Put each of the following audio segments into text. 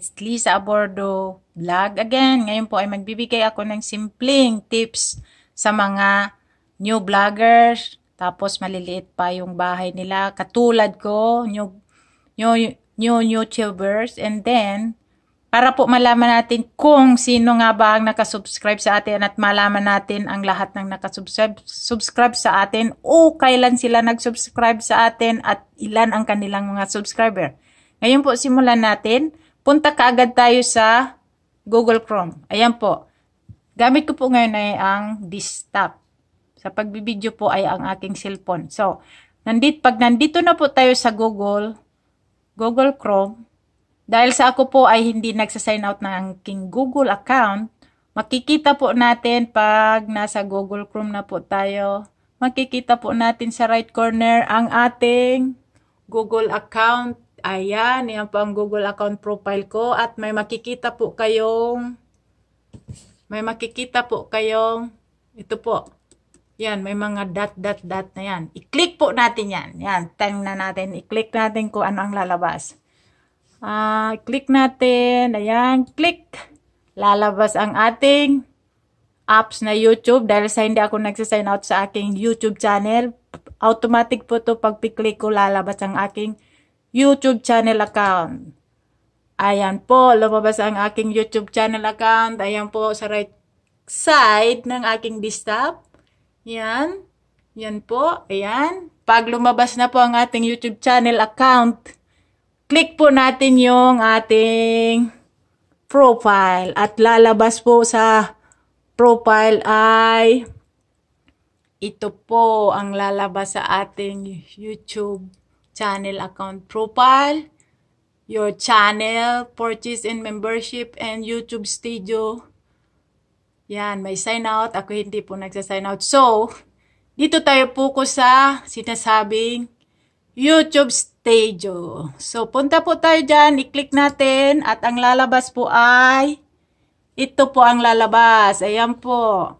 It's Lisa Abordo Vlog. Again, ngayon po ay magbibigay ako ng simpleng tips sa mga new vloggers. Tapos maliliit pa yung bahay nila. Katulad ko, new, new, new YouTubers. And then, para po malaman natin kung sino nga ba ang nakasubscribe sa atin at malaman natin ang lahat ng nakasubscribe subscribe sa atin o kailan sila nagsubscribe sa atin at ilan ang kanilang mga subscriber. Ngayon po simulan natin punta kaagad tayo sa Google Chrome. Ayan po. Gamit ko po ngayon ay ang desktop. Sa pagbibideo po ay ang aking cellphone. So, nandit, pag nandito na po tayo sa Google, Google Chrome, dahil sa ako po ay hindi nagsasign out ng aking Google account, makikita po natin pag nasa Google Chrome na po tayo, makikita po natin sa right corner ang ating Google account Ayan, yan po ang Google account profile ko at may makikita po kayong may makikita po kayong ito po. Yan, may mga dot dot dot na yan. I-click po natin yan. Yan, time na natin. I-click natin kung ano ang lalabas. Ah, uh, click natin. Ayan, click. Lalabas ang ating apps na YouTube dahil sa hindi ako nagsisign out sa aking YouTube channel. Automatic po to pag pi click ko lalabas ang aking YouTube channel account. Ayan po, lumabas ang aking YouTube channel account. Ayan po sa right side ng aking desktop. Yan. Yan po. Ayan. Pag lumabas na po ang ating YouTube channel account, click po natin yung ating profile. At lalabas po sa profile ay ito po ang lalabas sa ating YouTube channel account profile, your channel, purchase and membership, and YouTube studio. Yan, may sign out. Ako hindi po nagsa-sign out. So, dito tayo po ko sa sinasabing YouTube Studio. So, punta po tayo dyan. I-click natin. At ang lalabas po ay, ito po ang lalabas. Ayan po.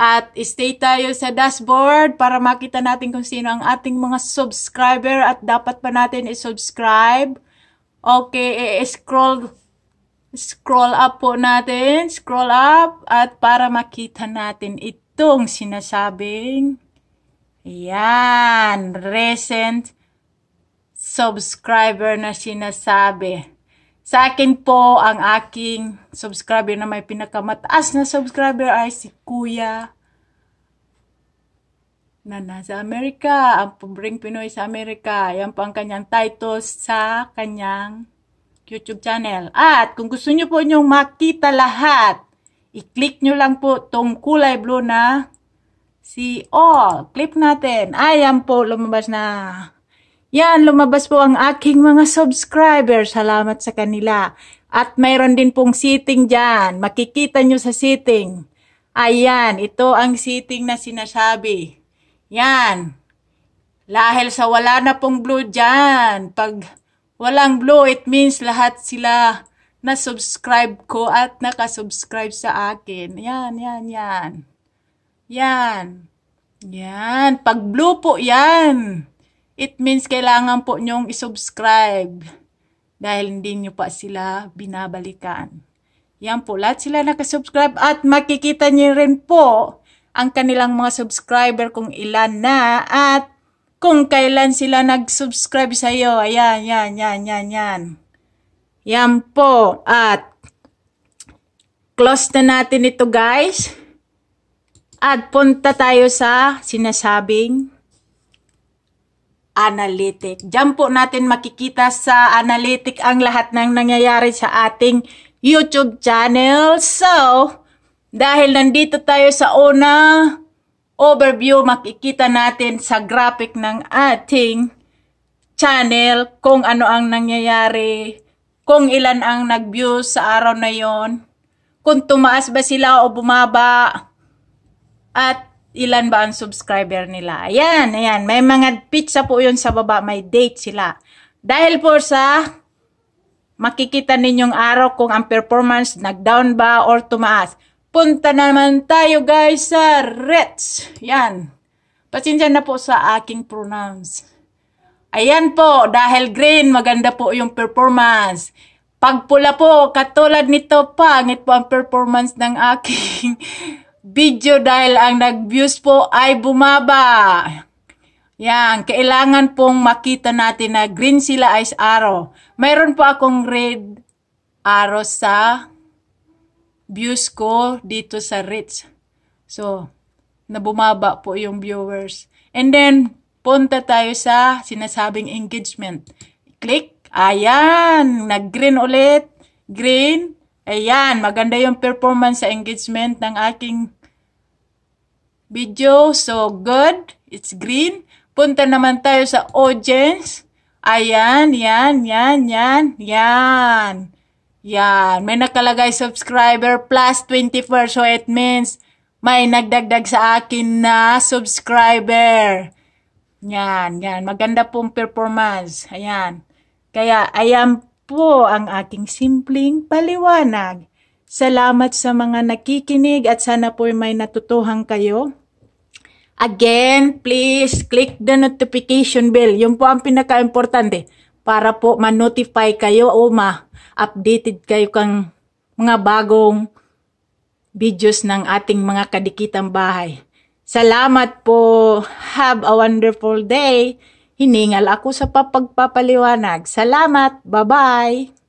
At stay tayo sa dashboard para makita natin kung sino ang ating mga subscriber at dapat pa natin i-subscribe. Okay, i-scroll scroll up po natin, scroll up at para makita natin itong sinasabing yan, recent subscriber na sinasabi. Sa akin po, ang aking subscriber na may pinakamataas na subscriber ay si Kuya na nasa Amerika. Ang pobreng Pinoy sa Amerika. Yan po ang kanyang titles sa kanyang YouTube channel. At kung gusto nyo po nyong makita lahat, i-click nyo lang po tong kulay blue na si all. Clip natin. Ayan po, lumabas na. Yan, lumabas po ang aking mga subscribers. Salamat sa kanila. At mayroon din pong sitting dyan. Makikita nyo sa sitting. Ayan, ito ang sitting na sinasabi. Yan. Lahil sa wala na pong blue dyan. Pag walang blue, it means lahat sila na subscribe ko at nakasubscribe sa akin. Yan, yan, yan. Yan. Yan. Pag blue po yan. It means kailangan po nyong isubscribe dahil hindi nyo pa sila binabalikan. Yan po, lahat sila nakasubscribe at makikita nyo rin po ang kanilang mga subscriber kung ilan na at kung kailan sila nag-subscribe sa iyo. Ayan, yan, yan, yan, yan. Yan po. At close na natin ito guys. At punta tayo sa sinasabing analytic. Diyan po natin makikita sa analytic ang lahat ng nangyayari sa ating YouTube channel. So, dahil nandito tayo sa una overview, makikita natin sa graphic ng ating channel kung ano ang nangyayari, kung ilan ang nag-views sa araw na yon, kung tumaas ba sila o bumaba, at ilan ba ang subscriber nila. Ayan, ayan. May mga pizza po yun sa baba. May date sila. Dahil po sa makikita ninyong araw kung ang performance nag-down ba or tumaas. Punta naman tayo guys sa Reds. Yan. Pasensya na po sa aking pronouns. Ayan po, dahil green, maganda po yung performance. Pag pula po, katulad nito, pangit po ang performance ng aking video dahil ang nag-views po ay bumaba. Yan, kailangan pong makita natin na green sila ice arrow. Mayroon po akong red arrow sa views ko dito sa reach. So, na bumaba po yung viewers. And then, punta tayo sa sinasabing engagement. Click. Ayan, nag-green ulit. Green. Ayan, maganda yung performance sa engagement ng aking video. So, good. It's green. Punta naman tayo sa audience. Ayan, yan, yan, yan, yan. Yan. May nakalagay subscriber plus 24. So, it means may nagdagdag sa akin na subscriber. Yan, yan. Maganda pong performance. Ayan. Kaya, I am po ang aking simpleng paliwanag. Salamat sa mga nakikinig at sana po may natutuhan kayo. Again, please click the notification bell. Yung po ang pinaka-importante para po ma-notify kayo o ma-updated kayo kang mga bagong videos ng ating mga kadikitang bahay. Salamat po. Have a wonderful day. Hiningal ako sa papagpapaliwanag. Salamat! Bye-bye!